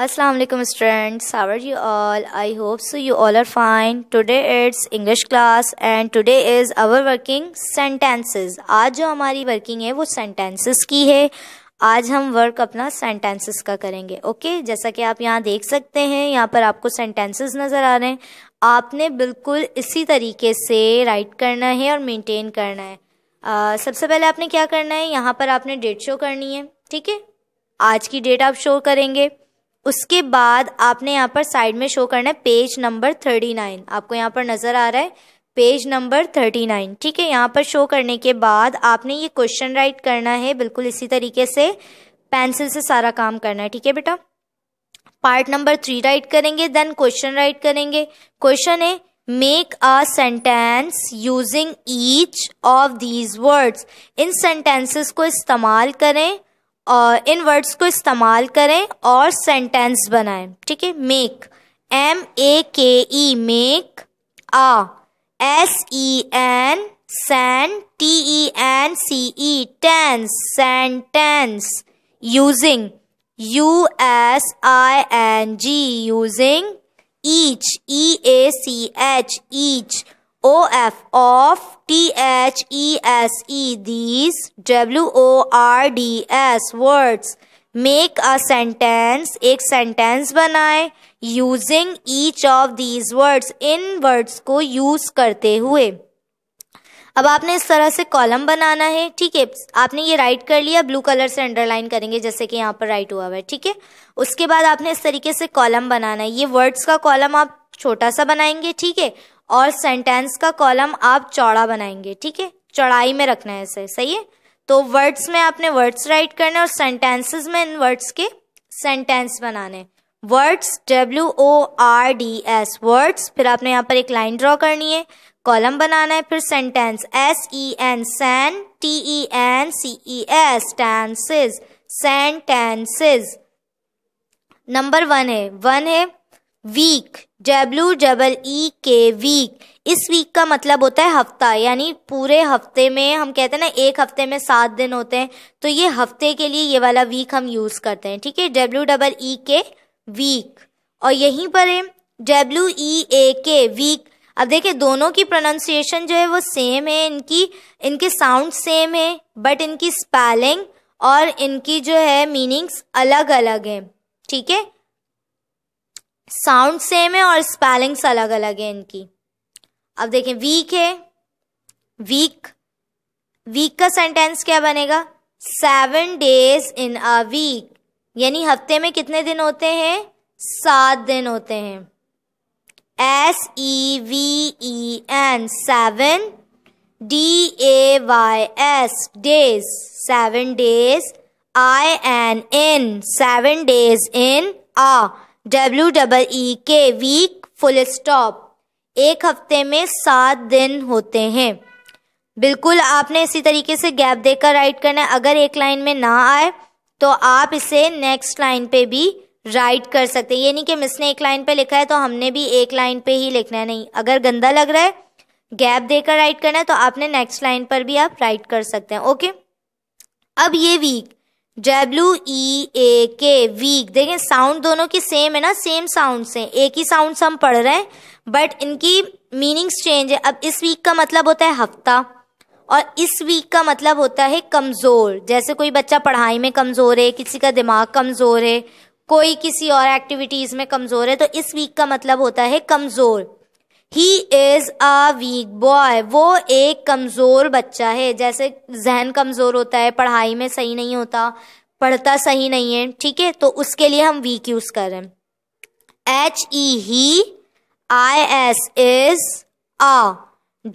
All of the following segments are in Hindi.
Assalamu alaikum students how are you all I hope so you all are fine today it's English class and today is our working sentences आज जो हमारी working है वो sentences की है आज हम work अपना sentences का करेंगे ओके okay? जैसा कि आप यहाँ देख सकते हैं यहाँ पर आपको sentences नज़र आ रहे हैं आपने बिल्कुल इसी तरीके से write करना है और maintain करना है आ, सबसे पहले आपने क्या करना है यहाँ पर आपने डेट शो करनी है ठीक है आज की डेट आप शो करेंगे उसके बाद आपने यहाँ पर साइड में शो करना है पेज नंबर थर्टी नाइन आपको यहाँ पर नज़र आ रहा है पेज नंबर थर्टी नाइन ठीक है यहाँ पर शो करने के बाद आपने ये क्वेश्चन राइट करना है बिल्कुल इसी तरीके से पेंसिल से सारा काम करना है ठीक है बेटा पार्ट नंबर थ्री राइट करेंगे देन क्वेश्चन राइट करेंगे क्वेश्चन है make a sentence using each of these words इन सेंटेंसेस को इस्तेमाल करें और इन वर्ड्स को इस्तेमाल करें और सेंटेंस बनाएं ठीक है make M A K E make a S E N sen T E N C E tense sentence using U S I N G using each E A C H each O F of T H E S E these W O R D S words make a sentence एक sentence बनाए using each of these words इन words को use करते हुए अब आपने इस तरह से कॉलम बनाना है ठीक है आपने ये राइट कर लिया ब्लू कलर से अंडरलाइन करेंगे जैसे कि यहाँ पर राइट हुआ हुआ है ठीक है उसके बाद आपने इस तरीके से कॉलम बनाना है ये वर्ड्स का कॉलम आप छोटा सा बनाएंगे ठीक है और सेंटेंस का कॉलम आप चौड़ा बनाएंगे ठीक है चौड़ाई में रखना है इसे सही है तो वर्ड्स में आपने वर्ड्स राइट करने और सेंटेंसेस में इन वर्ड्स के सेंटेंस बनाने words W O R D S words फिर आपने यहाँ पर एक लाइन ड्रॉ करनी है कॉलम बनाना है फिर sentence S E N sen T E N C E S tenses sentences number one है वन है week W double E K week इस वीक का मतलब होता है हफ्ता यानी पूरे हफ्ते में हम कहते हैं ना एक हफ्ते में सात दिन होते हैं तो ये हफ्ते के लिए ये वाला वीक हम यूज़ करते हैं ठीक है W double E K week और यहीं पर है W E A K week अब देखिए दोनों की प्रोनाउंसिएशन जो है वो सेम है इनकी इनके साउंड सेम है बट इनकी स्पेलिंग और इनकी जो है मीनिंग्स अलग अलग हैं ठीक है साउंड सेम है और स्पेलिंग्स अलग अलग है इनकी अब देखें वीक है वीक वीक का सेंटेंस क्या बनेगा seven days in a week यानी हफ्ते में कितने दिन होते हैं सात दिन होते हैं S E V E N seven D A Y S days seven days I N in seven days in a W double E K week full stop एक हफ्ते में सात दिन होते हैं बिल्कुल आपने इसी तरीके से गैप देकर राइट करना है अगर एक लाइन में ना आए तो आप इसे नेक्स्ट लाइन पे भी राइट कर सकते हैं ये नहीं कि मिस ने एक लाइन पे लिखा है तो हमने भी एक लाइन पे ही लिखना है नहीं अगर गंदा लग रहा है गैप देकर राइट करना है तो आपने नेक्स्ट लाइन पर भी आप राइट कर सकते हैं ओके अब ये week W E A K week देखें साउंड दोनों की सेम है ना सेम साउंड से एक ही साउंड से हम पढ़ रहे हैं बट इनकी मीनिंग्स चेंज है अब इस वीक का मतलब होता है हफ्ता और इस वीक का मतलब होता है कमज़ोर जैसे कोई बच्चा पढ़ाई में कमज़ोर है किसी का दिमाग कमज़ोर है कोई किसी और एक्टिविटीज़ में कमज़ोर है तो इस वीक का मतलब होता है कमज़ोर he is a weak boy वो एक कमज़ोर बच्चा है जैसे जहन कमज़ोर होता है पढ़ाई में सही नहीं होता पढ़ता सही नहीं है ठीक है तो उसके लिए हम वीक यूज़ कर रहे हैं H E he I S is a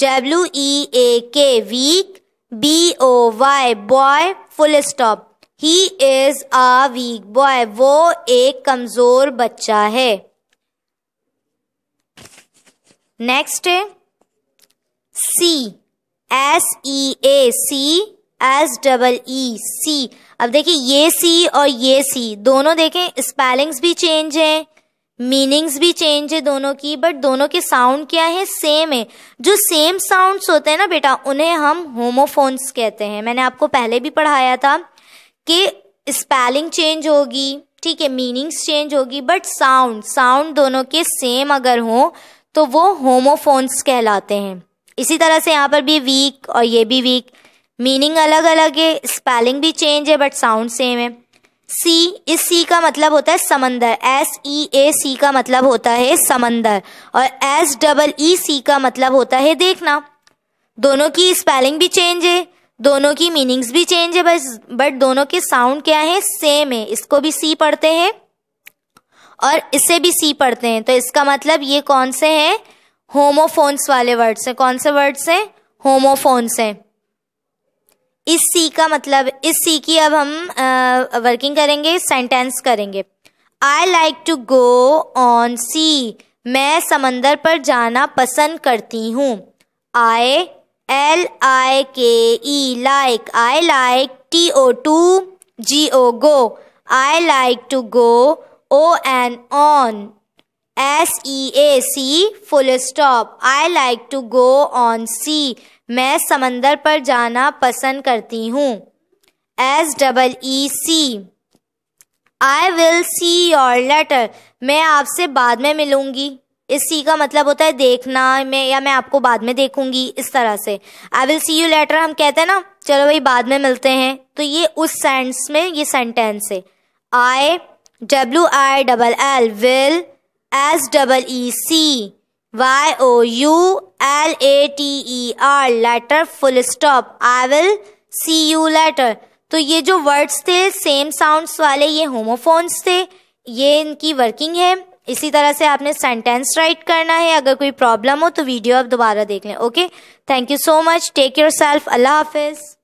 W E A K weak B O Y boy full stop he is a weak boy वो एक कमज़ोर बच्चा है नेक्स्ट है sea S E A see S double E see अब देखिए ये सी और ये सी दोनों देखें स्पेलिंग्स भी चेंज हैं मीनिंग्स भी चेंज है दोनों की बट दोनों के साउंड क्या है सेम है जो सेम साउंड्स होते हैं ना बेटा उन्हें हम होमोफोन्स कहते हैं मैंने आपको पहले भी पढ़ाया था कि स्पेलिंग चेंज होगी ठीक है मीनिंग्स चेंज होगी बट साउंड साउंड दोनों के सेम अगर हों तो वो होमोफोन्स कहलाते हैं इसी तरह से यहाँ पर भी वीक और ये भी वीक मीनिंग अलग अलग है स्पेलिंग भी चेंज है बट साउंड सेम है सी इस सी का मतलब होता है समंदर एस ई ए सी का मतलब होता है समंदर और एस डबल ई सी का मतलब होता है देखना दोनों की स्पेलिंग भी चेंज है दोनों की मीनिंग्स भी चेंज है बस बट दोनों के साउंड क्या है सेम है इसको भी सी पढ़ते हैं और इसे भी सी पढ़ते हैं तो इसका मतलब ये कौन से हैं होमोफोन्स वाले वर्ड्स हैं कौन से वर्ड्स हैं होमोफोन्स हैं इस सी का मतलब इस सी की अब हम वर्किंग करेंगे सेंटेंस करेंगे I like to go on sea मैं समंदर पर जाना पसंद करती हूँ आई L I K E like I like T O to G O go I like to go O N on. S E A C full stop I like to go on sea मैं समंदर पर जाना पसंद करती हूँ S double E see I will see your later मैं आपसे बाद में मिलूंगी इस सी का मतलब होता है देखना मैं या मैं आपको बाद में देखूंगी इस तरह से I will see you later हम कहते हैं ना चलो भाई बाद में मिलते हैं तो ये उस सेंस में ये सेंटेंस है I W I double L will S double E see Y O U L A T E R later full stop I will see you later तो ये जो वर्ड्स थे सेम साउंड्स वाले ये होमोफोन्स थे ये इनकी वर्किंग है इसी तरह से आपने सेंटेंस राइट करना है अगर कोई प्रॉब्लम हो तो वीडियो आप दोबारा देख लें okay thank you so much take yourself अल्लाह हाफिज़